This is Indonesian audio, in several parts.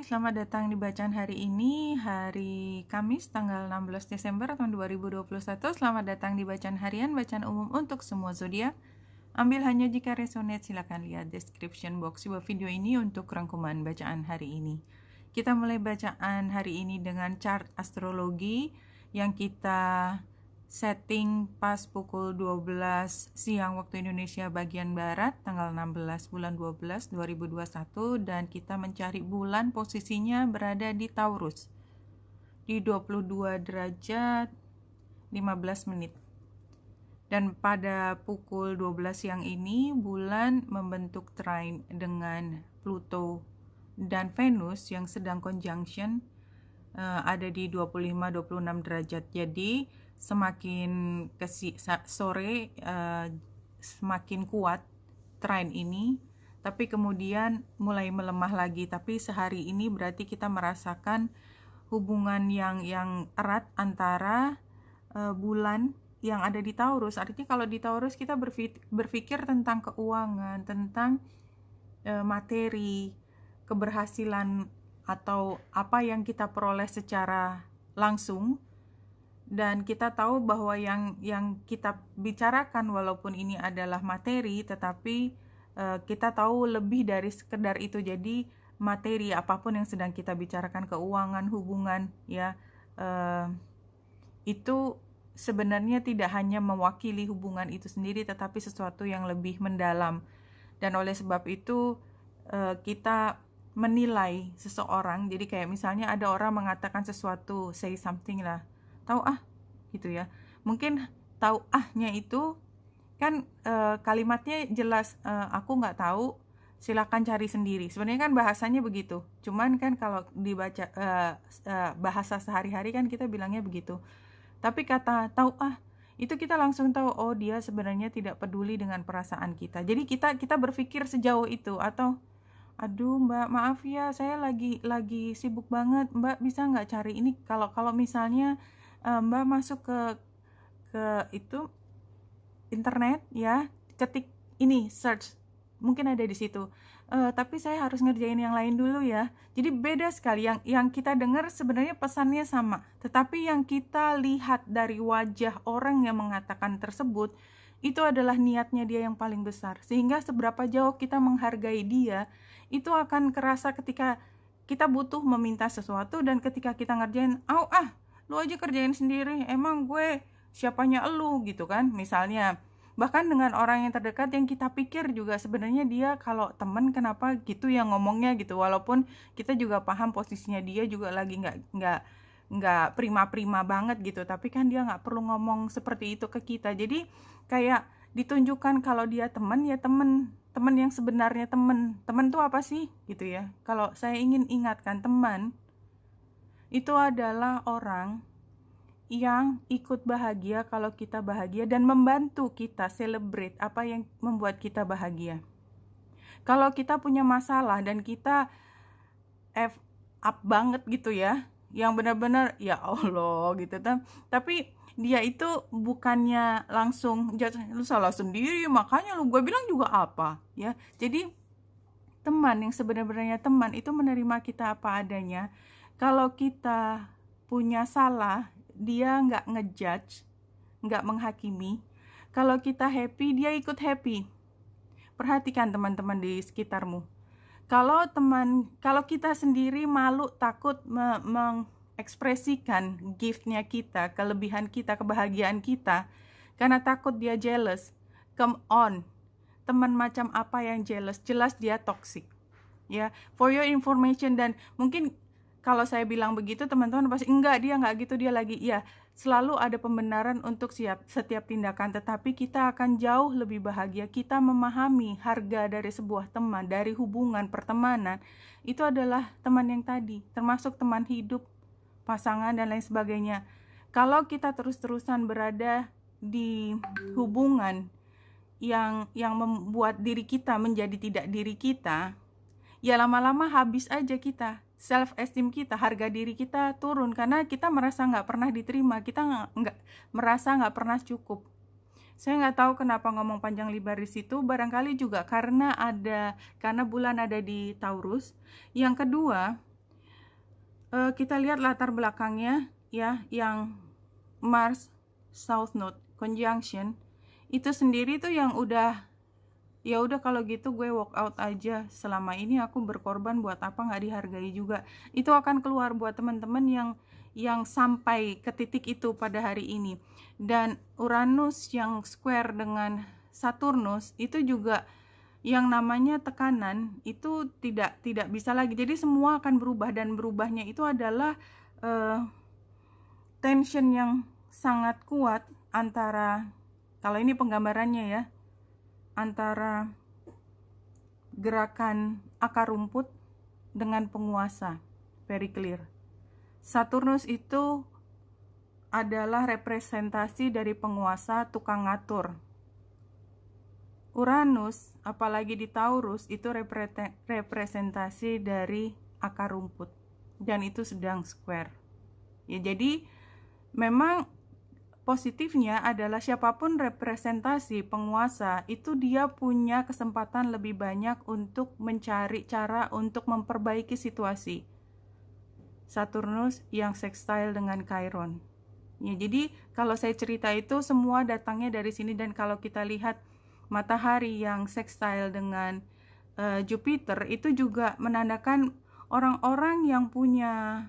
selamat datang di bacaan hari ini, hari Kamis tanggal 16 Desember tahun 2021. Selamat datang di bacaan harian, bacaan umum untuk semua zodiak. Ambil hanya jika resonate, silakan lihat description box di bawah video ini untuk rangkuman bacaan hari ini. Kita mulai bacaan hari ini dengan chart astrologi yang kita setting pas pukul 12 siang waktu Indonesia bagian Barat tanggal 16 bulan 12 2021 dan kita mencari bulan posisinya berada di Taurus di 22 derajat 15 menit dan pada pukul 12 siang ini bulan membentuk trine dengan Pluto dan Venus yang sedang conjunction uh, ada di 25 26 derajat jadi semakin ke sore uh, semakin kuat tren ini tapi kemudian mulai melemah lagi tapi sehari ini berarti kita merasakan hubungan yang yang erat antara uh, bulan yang ada di Taurus artinya kalau di Taurus kita berpikir, tentang keuangan tentang uh, materi keberhasilan atau apa yang kita peroleh secara langsung dan kita tahu bahwa yang yang kita bicarakan walaupun ini adalah materi tetapi uh, kita tahu lebih dari sekedar itu jadi materi apapun yang sedang kita bicarakan keuangan hubungan ya uh, itu sebenarnya tidak hanya mewakili hubungan itu sendiri tetapi sesuatu yang lebih mendalam dan oleh sebab itu uh, kita menilai seseorang jadi kayak misalnya ada orang mengatakan sesuatu say something lah tahu ah gitu ya mungkin tahu ahnya itu kan e, kalimatnya jelas e, aku nggak tahu silakan cari sendiri sebenarnya kan bahasanya begitu cuman kan kalau dibaca e, e, bahasa sehari-hari kan kita bilangnya begitu tapi kata tahu ah itu kita langsung tahu oh dia sebenarnya tidak peduli dengan perasaan kita jadi kita kita berpikir sejauh itu atau aduh mbak maaf ya saya lagi lagi sibuk banget mbak bisa nggak cari ini kalau kalau misalnya uh, Mbak masuk ke ke itu internet ya, ketik ini search mungkin ada di situ. Uh, tapi saya harus ngerjain yang lain dulu ya. Jadi beda sekali yang yang kita dengar sebenarnya pesannya sama, tetapi yang kita lihat dari wajah orang yang mengatakan tersebut itu adalah niatnya dia yang paling besar. Sehingga seberapa jauh kita menghargai dia, itu akan kerasa ketika kita butuh meminta sesuatu dan ketika kita ngerjain, "Au ah, lu aja kerjain sendiri emang gue siapanya lu gitu kan misalnya bahkan dengan orang yang terdekat yang kita pikir juga sebenarnya dia kalau temen kenapa gitu yang ngomongnya gitu walaupun kita juga paham posisinya dia juga lagi nggak nggak nggak prima-prima banget gitu tapi kan dia nggak perlu ngomong seperti itu ke kita jadi kayak ditunjukkan kalau dia temen ya temen temen yang sebenarnya temen temen tuh apa sih gitu ya kalau saya ingin ingatkan teman itu adalah orang yang ikut bahagia kalau kita bahagia dan membantu kita celebrate apa yang membuat kita bahagia. Kalau kita punya masalah dan kita F up banget gitu ya, yang benar-benar ya Allah gitu kan. Tapi dia itu bukannya langsung lu salah sendiri, makanya lu gue bilang juga apa ya. Jadi teman yang sebenarnya teman itu menerima kita apa adanya kalau kita punya salah, dia nggak ngejudge, nggak menghakimi. Kalau kita happy, dia ikut happy. Perhatikan teman-teman di sekitarmu. Kalau teman, kalau kita sendiri malu, takut me mengekspresikan giftnya kita, kelebihan kita, kebahagiaan kita, karena takut dia jealous. Come on, teman macam apa yang jealous? Jelas dia toxic. Ya, for your information dan mungkin kalau saya bilang begitu teman-teman pasti enggak dia enggak gitu dia lagi ya selalu ada pembenaran untuk siap setiap tindakan tetapi kita akan jauh lebih bahagia kita memahami harga dari sebuah teman dari hubungan pertemanan itu adalah teman yang tadi termasuk teman hidup pasangan dan lain sebagainya kalau kita terus-terusan berada di hubungan yang yang membuat diri kita menjadi tidak diri kita ya lama-lama habis aja kita self esteem kita harga diri kita turun karena kita merasa nggak pernah diterima kita nggak merasa nggak pernah cukup saya nggak tahu kenapa ngomong panjang lebar di situ barangkali juga karena ada karena bulan ada di Taurus yang kedua eh, kita lihat latar belakangnya ya yang Mars South Node conjunction itu sendiri tuh yang udah ya udah kalau gitu gue walk out aja selama ini aku berkorban buat apa nggak dihargai juga itu akan keluar buat teman-teman yang yang sampai ke titik itu pada hari ini dan Uranus yang square dengan Saturnus itu juga yang namanya tekanan itu tidak tidak bisa lagi jadi semua akan berubah dan berubahnya itu adalah uh, tension yang sangat kuat antara kalau ini penggambarannya ya antara gerakan akar rumput dengan penguasa, very clear. Saturnus itu adalah representasi dari penguasa tukang ngatur. Uranus, apalagi di Taurus, itu representasi dari akar rumput. Dan itu sedang square. Ya, jadi memang Positifnya adalah siapapun representasi penguasa itu dia punya kesempatan lebih banyak untuk mencari cara untuk memperbaiki situasi. Saturnus yang sextile dengan Chiron. Ya, jadi kalau saya cerita itu semua datangnya dari sini dan kalau kita lihat matahari yang sextile dengan uh, Jupiter itu juga menandakan orang-orang yang punya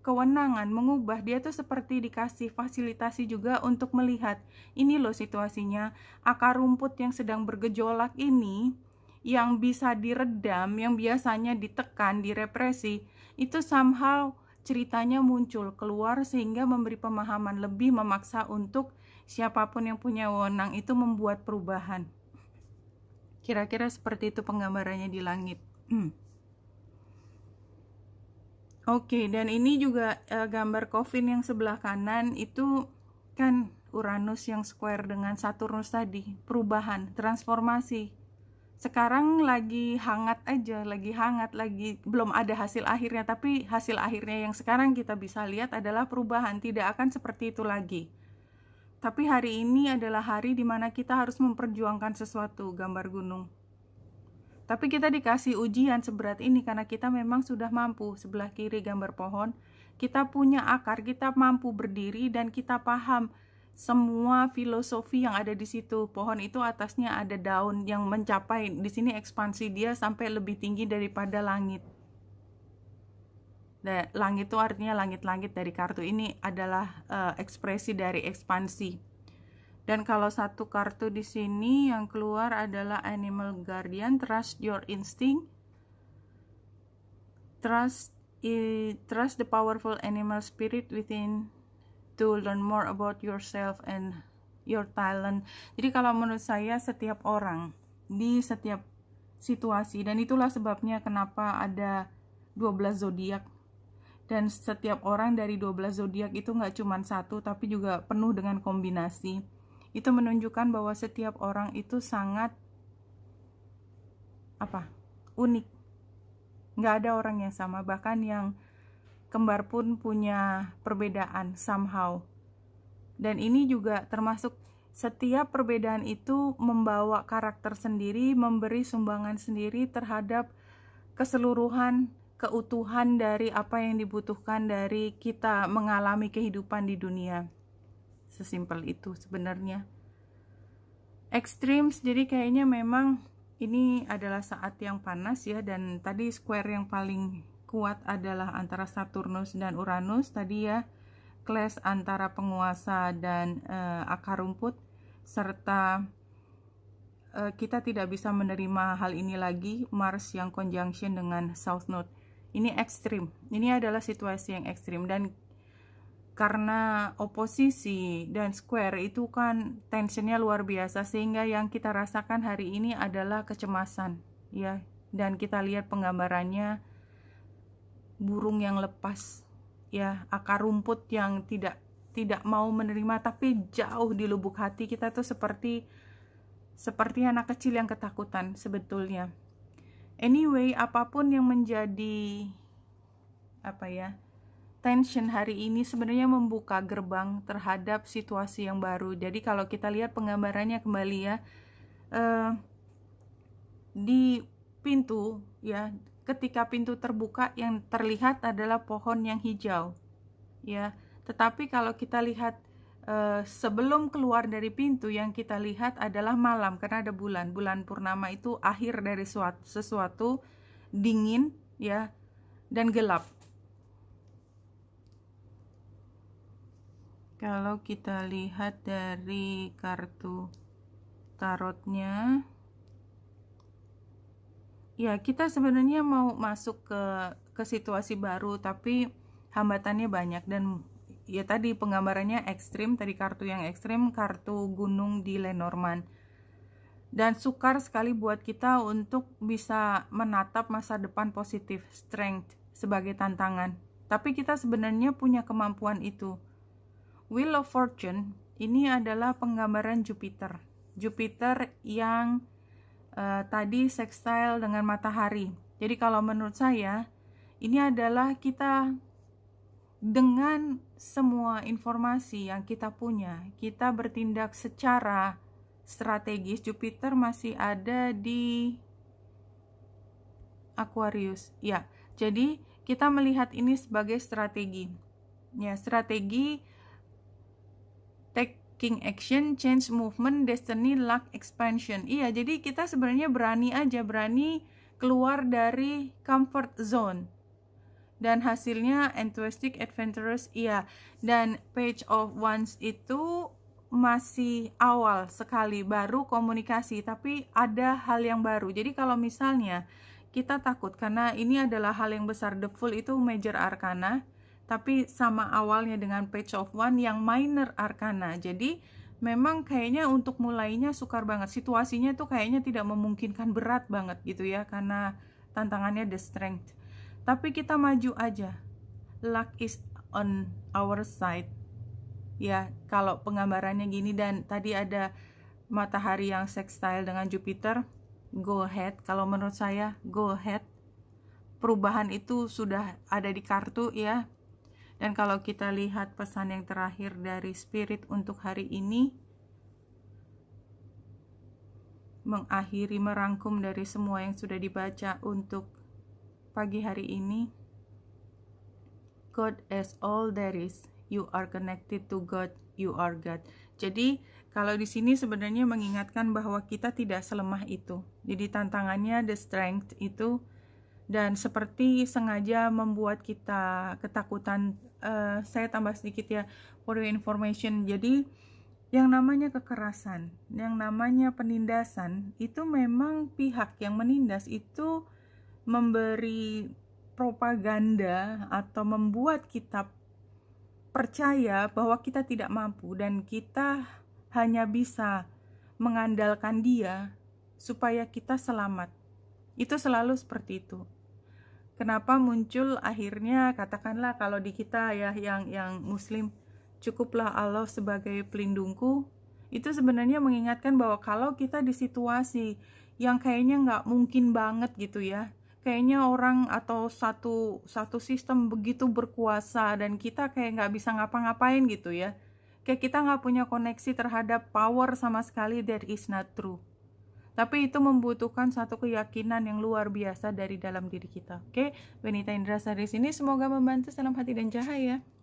kewenangan mengubah dia tuh seperti dikasih fasilitasi juga untuk melihat ini loh situasinya akar rumput yang sedang bergejolak ini yang bisa diredam yang biasanya ditekan direpresi itu somehow ceritanya muncul keluar sehingga memberi pemahaman lebih memaksa untuk siapapun yang punya wewenang itu membuat perubahan kira-kira seperti itu penggambarannya di langit hmm. Oke, okay, dan ini juga uh, gambar Coffin yang sebelah kanan itu kan Uranus yang square dengan Saturnus tadi, perubahan, transformasi. Sekarang lagi hangat aja, lagi hangat, lagi belum ada hasil akhirnya, tapi hasil akhirnya yang sekarang kita bisa lihat adalah perubahan, tidak akan seperti itu lagi. Tapi hari ini adalah hari di mana kita harus memperjuangkan sesuatu, gambar gunung. Tapi kita dikasih ujian seberat ini karena kita memang sudah mampu. Sebelah kiri gambar pohon, kita punya akar, kita mampu berdiri dan kita paham semua filosofi yang ada di situ. Pohon itu atasnya ada daun yang mencapai di sini ekspansi dia sampai lebih tinggi daripada langit. Nah, langit itu artinya langit-langit dari kartu ini adalah eh, ekspresi dari ekspansi dan kalau satu kartu di sini yang keluar adalah Animal Guardian, Trust Your Instinct, Trust Trust the powerful animal spirit within to learn more about yourself and your talent. Jadi kalau menurut saya setiap orang di setiap situasi dan itulah sebabnya kenapa ada 12 zodiak dan setiap orang dari 12 zodiak itu nggak cuma satu tapi juga penuh dengan kombinasi itu menunjukkan bahwa setiap orang itu sangat apa unik nggak ada orang yang sama bahkan yang kembar pun punya perbedaan somehow dan ini juga termasuk setiap perbedaan itu membawa karakter sendiri memberi sumbangan sendiri terhadap keseluruhan keutuhan dari apa yang dibutuhkan dari kita mengalami kehidupan di dunia sesimpel itu sebenarnya ekstrim jadi kayaknya memang ini adalah saat yang panas ya dan tadi square yang paling kuat adalah antara Saturnus dan Uranus tadi ya clash antara penguasa dan uh, akar rumput serta uh, kita tidak bisa menerima hal ini lagi Mars yang conjunction dengan South Node ini ekstrim ini adalah situasi yang ekstrim dan karena oposisi dan square itu kan tensionnya luar biasa sehingga yang kita rasakan hari ini adalah kecemasan ya dan kita lihat penggambarannya burung yang lepas ya akar rumput yang tidak tidak mau menerima tapi jauh di lubuk hati kita tuh seperti seperti anak kecil yang ketakutan sebetulnya anyway apapun yang menjadi apa ya tension hari ini sebenarnya membuka gerbang terhadap situasi yang baru. Jadi kalau kita lihat penggambarannya kembali ya eh, di pintu ya ketika pintu terbuka yang terlihat adalah pohon yang hijau ya. Tetapi kalau kita lihat eh, sebelum keluar dari pintu yang kita lihat adalah malam karena ada bulan. Bulan purnama itu akhir dari sesuatu, sesuatu dingin ya dan gelap kalau kita lihat dari kartu tarotnya ya kita sebenarnya mau masuk ke ke situasi baru tapi hambatannya banyak dan ya tadi penggambarannya ekstrim tadi kartu yang ekstrim kartu gunung di Lenormand dan sukar sekali buat kita untuk bisa menatap masa depan positif strength sebagai tantangan tapi kita sebenarnya punya kemampuan itu Wheel of Fortune ini adalah penggambaran Jupiter. Jupiter yang uh, tadi sextile dengan matahari. Jadi kalau menurut saya ini adalah kita dengan semua informasi yang kita punya, kita bertindak secara strategis. Jupiter masih ada di Aquarius. Ya, jadi kita melihat ini sebagai strategi. Ya, strategi King Action, Change Movement, Destiny, Luck, Expansion. Iya, jadi kita sebenarnya berani aja, berani keluar dari comfort zone. Dan hasilnya enthusiastic, adventurous, iya. Dan page of ones itu masih awal sekali, baru komunikasi, tapi ada hal yang baru. Jadi kalau misalnya kita takut karena ini adalah hal yang besar, the full itu major arcana, tapi sama awalnya dengan page of one yang minor arcana jadi memang kayaknya untuk mulainya sukar banget situasinya tuh kayaknya tidak memungkinkan berat banget gitu ya karena tantangannya the strength tapi kita maju aja luck is on our side ya kalau penggambarannya gini dan tadi ada matahari yang sextile dengan Jupiter go ahead kalau menurut saya go ahead perubahan itu sudah ada di kartu ya dan kalau kita lihat pesan yang terakhir dari spirit untuk hari ini, mengakhiri merangkum dari semua yang sudah dibaca untuk pagi hari ini. God is all there is. You are connected to God. You are God. Jadi, kalau di sini sebenarnya mengingatkan bahwa kita tidak selemah itu. Jadi tantangannya the strength itu dan seperti sengaja membuat kita ketakutan. Uh, saya tambah sedikit ya for your information. Jadi yang namanya kekerasan, yang namanya penindasan itu memang pihak yang menindas itu memberi propaganda atau membuat kita percaya bahwa kita tidak mampu dan kita hanya bisa mengandalkan dia supaya kita selamat. Itu selalu seperti itu kenapa muncul akhirnya katakanlah kalau di kita ya yang yang muslim cukuplah Allah sebagai pelindungku itu sebenarnya mengingatkan bahwa kalau kita di situasi yang kayaknya nggak mungkin banget gitu ya kayaknya orang atau satu satu sistem begitu berkuasa dan kita kayak nggak bisa ngapa-ngapain gitu ya kayak kita nggak punya koneksi terhadap power sama sekali that is not true tapi itu membutuhkan satu keyakinan yang luar biasa dari dalam diri kita. Oke, Wanita Indra Sari sini semoga membantu salam hati dan cahaya.